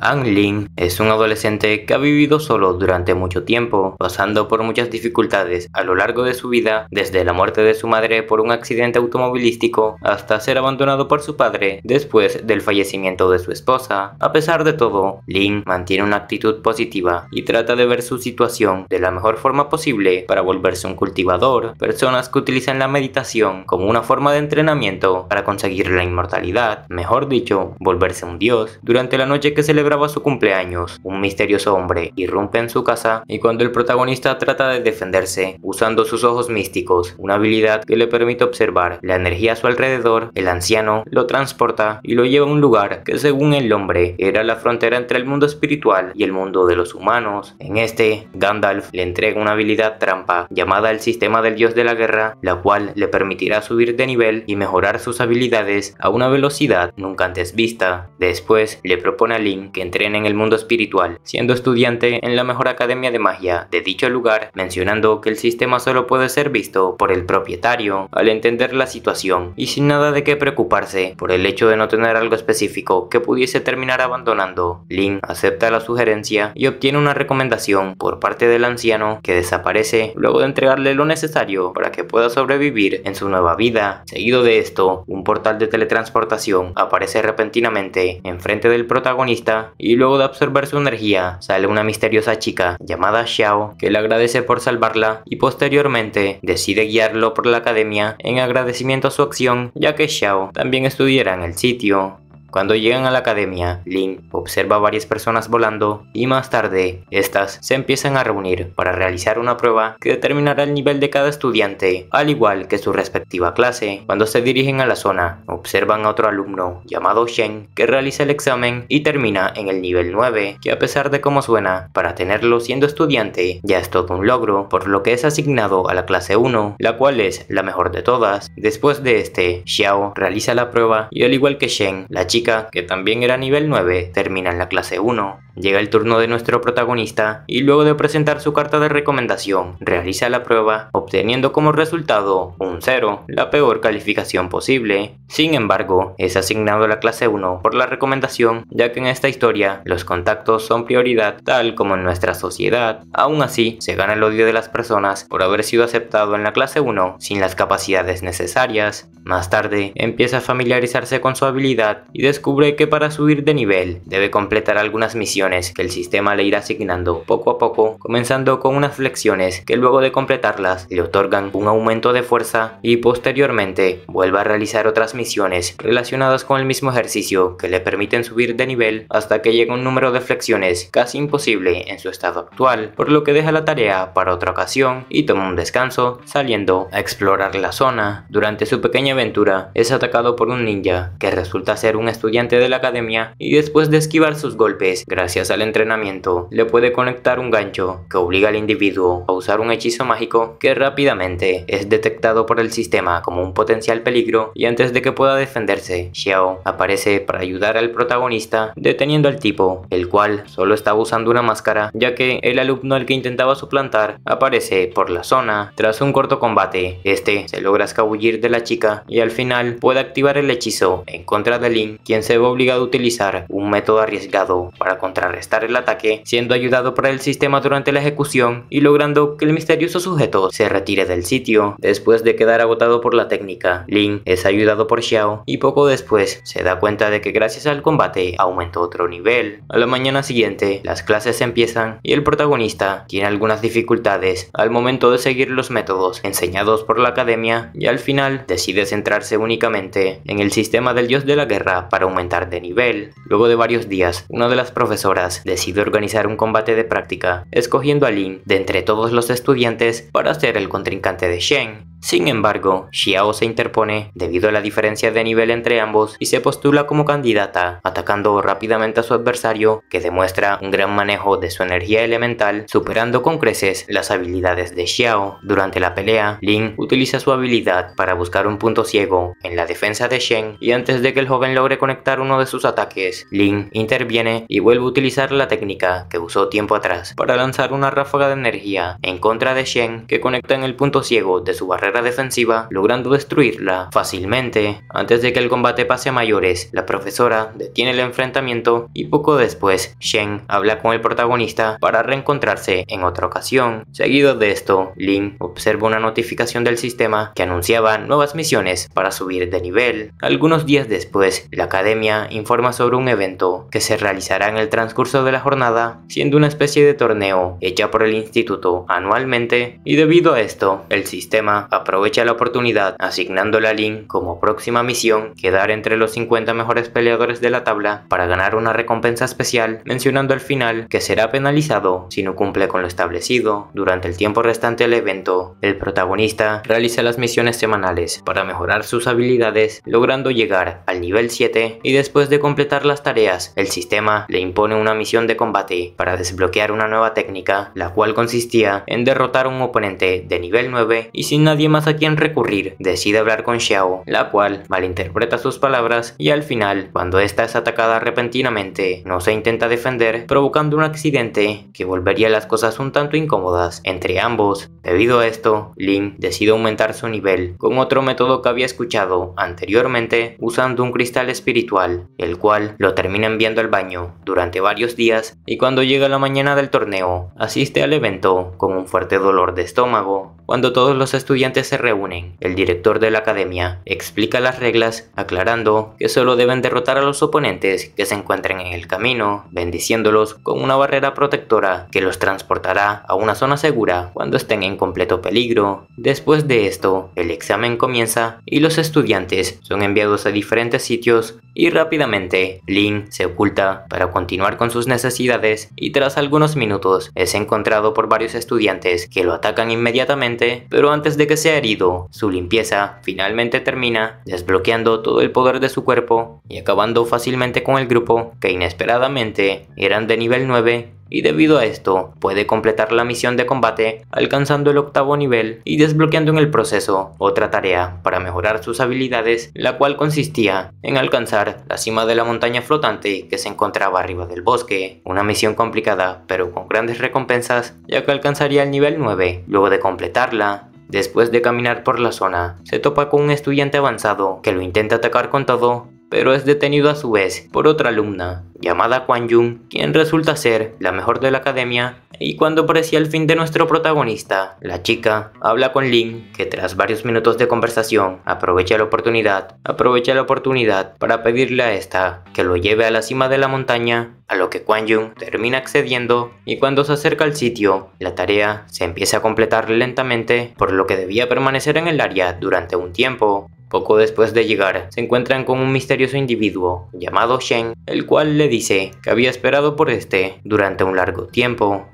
Ang Lin es un adolescente que ha vivido solo durante mucho tiempo, pasando por muchas dificultades a lo largo de su vida, desde la muerte de su madre por un accidente automovilístico hasta ser abandonado por su padre después del fallecimiento de su esposa. A pesar de todo, Lin mantiene una actitud positiva y trata de ver su situación de la mejor forma posible para volverse un cultivador, personas que utilizan la meditación como una forma de entrenamiento para conseguir la inmortalidad, mejor dicho, volverse un dios. Durante la noche que se le graba su cumpleaños, un misterioso hombre irrumpe en su casa y cuando el protagonista trata de defenderse, usando sus ojos místicos, una habilidad que le permite observar la energía a su alrededor, el anciano lo transporta y lo lleva a un lugar que según el hombre era la frontera entre el mundo espiritual y el mundo de los humanos. En este, Gandalf le entrega una habilidad trampa llamada el sistema del dios de la guerra, la cual le permitirá subir de nivel y mejorar sus habilidades a una velocidad nunca antes vista. Después le propone a Link entren en el mundo espiritual, siendo estudiante en la mejor academia de magia de dicho lugar, mencionando que el sistema solo puede ser visto por el propietario al entender la situación y sin nada de qué preocuparse por el hecho de no tener algo específico que pudiese terminar abandonando. Lin acepta la sugerencia y obtiene una recomendación por parte del anciano que desaparece luego de entregarle lo necesario para que pueda sobrevivir en su nueva vida. Seguido de esto, un portal de teletransportación aparece repentinamente enfrente del protagonista y luego de absorber su energía, sale una misteriosa chica llamada Xiao, que le agradece por salvarla y posteriormente decide guiarlo por la academia en agradecimiento a su acción, ya que Xiao también estudiará en el sitio. Cuando llegan a la academia, Lin observa varias personas volando y más tarde, estas se empiezan a reunir para realizar una prueba que determinará el nivel de cada estudiante, al igual que su respectiva clase. Cuando se dirigen a la zona, observan a otro alumno llamado Shen que realiza el examen y termina en el nivel 9, que a pesar de cómo suena, para tenerlo siendo estudiante ya es todo un logro, por lo que es asignado a la clase 1, la cual es la mejor de todas. Después de este, Xiao realiza la prueba y al igual que Shen, la chica que también era nivel 9, termina en la clase 1. Llega el turno de nuestro protagonista y luego de presentar su carta de recomendación, realiza la prueba, obteniendo como resultado un 0, la peor calificación posible. Sin embargo, es asignado a la clase 1 por la recomendación, ya que en esta historia los contactos son prioridad, tal como en nuestra sociedad. Aún así, se gana el odio de las personas por haber sido aceptado en la clase 1 sin las capacidades necesarias. Más tarde, empieza a familiarizarse con su habilidad y descubre que para subir de nivel debe completar algunas misiones que el sistema le irá asignando poco a poco, comenzando con unas flexiones que luego de completarlas le otorgan un aumento de fuerza y posteriormente vuelva a realizar otras misiones relacionadas con el mismo ejercicio que le permiten subir de nivel hasta que llega un número de flexiones casi imposible en su estado actual, por lo que deja la tarea para otra ocasión y toma un descanso saliendo a explorar la zona. Durante su pequeña aventura es atacado por un ninja que resulta ser un estudiante de la academia y después de esquivar sus golpes gracias al entrenamiento le puede conectar un gancho que obliga al individuo a usar un hechizo mágico que rápidamente es detectado por el sistema como un potencial peligro y antes de que pueda defenderse. Xiao aparece para ayudar al protagonista, deteniendo al tipo, el cual solo estaba usando una máscara, ya que el alumno al que intentaba suplantar aparece por la zona tras un corto combate. Este se logra escabullir de la chica y al final puede activar el hechizo en contra de Lin, quien se ve obligado a utilizar un método arriesgado para contrarrestar el ataque, siendo ayudado por el sistema durante la ejecución y logrando que el misterioso sujeto se retire del sitio después de quedar agotado por la técnica. Lin es ayudado por Xiao y poco después se da cuenta de que gracias al combate aumentó otro nivel. A la mañana siguiente, las clases empiezan y el protagonista tiene algunas dificultades al momento de seguir los métodos enseñados por la academia y al final decide centrarse únicamente en el sistema del dios de la guerra para aumentar de nivel. Luego de varios días, una de las profesoras decide organizar un combate de práctica, escogiendo a Lin de entre todos los estudiantes para ser el contrincante de Shen. Sin embargo, Xiao se interpone debido a la diferencia de nivel entre ambos y se postula como candidata, atacando rápidamente a su adversario que demuestra un gran manejo de su energía elemental, superando con creces las habilidades de Xiao. Durante la pelea, Lin utiliza su habilidad para buscar un punto ciego en la defensa de Shen y antes de que el joven logre conectar uno de sus ataques, Lin interviene y vuelve a utilizar la técnica que usó tiempo atrás para lanzar una ráfaga de energía en contra de Shen que conecta en el punto ciego de su barrera defensiva, logrando destruirla fácilmente. Antes de que el combate pase a mayores, la profesora detiene el enfrentamiento y poco después Shen habla con el protagonista para reencontrarse en otra ocasión. Seguido de esto, Lin observa una notificación del sistema que anunciaba nuevas misiones para subir de nivel. Algunos días después, la academia informa sobre un evento que se realizará en el transcurso de la jornada, siendo una especie de torneo hecha por el instituto anualmente y debido a esto, el sistema aprovecha la oportunidad asignándole a Lin como próxima misión, quedar entre los 50 mejores peleadores de la tabla para ganar una recompensa especial, mencionando al final que será penalizado si no cumple con lo establecido. Durante el tiempo restante del evento, el protagonista realiza las misiones semanales para mejorar sus habilidades, logrando llegar al nivel 7 y después de completar las tareas, el sistema le impone una misión de combate para desbloquear una nueva técnica, la cual consistía en derrotar a un oponente de nivel 9 y sin nadie más a quien recurrir, decide hablar con Xiao, la cual malinterpreta sus palabras y al final, cuando esta es atacada repentinamente, no se intenta defender, provocando un accidente que volvería las cosas un tanto incómodas entre ambos. Debido a esto, Lin decide aumentar su nivel con otro método que había escuchado anteriormente usando un cristal espiritual, el cual lo termina enviando al baño durante varios días y cuando llega la mañana del torneo, asiste al evento con un fuerte dolor de estómago. Cuando todos los estudiantes se reúnen, el director de la academia explica las reglas, aclarando que solo deben derrotar a los oponentes que se encuentren en el camino, bendiciéndolos con una barrera protectora que los transportará a una zona segura cuando estén en completo peligro. Después de esto, el examen comienza y los estudiantes son enviados a diferentes sitios y rápidamente Lin se oculta para continuar con sus necesidades y tras algunos minutos es encontrado por varios estudiantes que lo atacan inmediatamente, pero antes de que sea herido, su limpieza finalmente termina desbloqueando todo el poder de su cuerpo y acabando fácilmente con el grupo que inesperadamente eran de nivel 9 y debido a esto puede completar la misión de combate alcanzando el octavo nivel y desbloqueando en el proceso otra tarea para mejorar sus habilidades, la cual consistía en alcanzar la cima de la montaña flotante que se encontraba arriba del bosque, una misión complicada pero con grandes recompensas ya que alcanzaría el nivel 9 luego de completarla. Después de caminar por la zona, se topa con un estudiante avanzado que lo intenta atacar con todo, pero es detenido a su vez por otra alumna llamada Quan Yun, quien resulta ser la mejor de la academia, y cuando parecía el fin de nuestro protagonista, la chica habla con Lin, que tras varios minutos de conversación aprovecha la oportunidad, aprovecha la oportunidad para pedirle a esta que lo lleve a la cima de la montaña, a lo que Quan Yun termina accediendo y cuando se acerca al sitio, la tarea se empieza a completar lentamente, por lo que debía permanecer en el área durante un tiempo, poco después de llegar, se encuentran con un misterioso individuo llamado Shen, el cual le dice que había esperado por este durante un largo tiempo